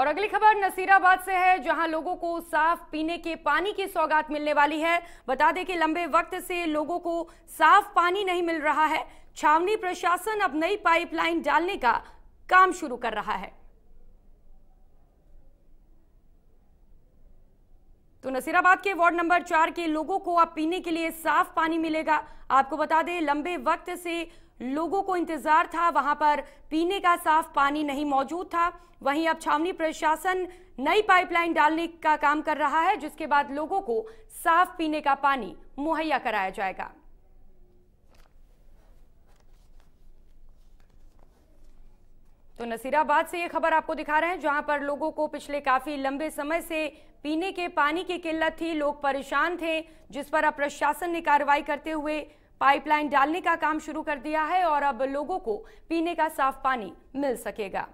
और अगली खबर नसीराबाद से है जहां लोगों को साफ पीने के पानी की सौगात मिलने वाली है बता दें कि लंबे वक्त से लोगों को साफ पानी नहीं मिल रहा है छावनी प्रशासन अब नई पाइपलाइन डालने का काम शुरू कर रहा है तो नसीराबाद के वार्ड नंबर चार के लोगों को अब पीने के लिए साफ पानी मिलेगा आपको बता दें लंबे वक्त से लोगों को इंतजार था वहां पर पीने का साफ पानी नहीं मौजूद था वहीं अब छावनी प्रशासन नई पाइपलाइन डालने का काम कर रहा है जिसके बाद लोगों को साफ पीने का पानी मुहैया कराया जाएगा तो नसीराबाद से ये खबर आपको दिखा रहे हैं जहां पर लोगों को पिछले काफी लंबे समय से पीने के पानी की किल्लत थी लोग परेशान थे जिस पर अब प्रशासन ने कार्रवाई करते हुए पाइपलाइन डालने का काम शुरू कर दिया है और अब लोगों को पीने का साफ पानी मिल सकेगा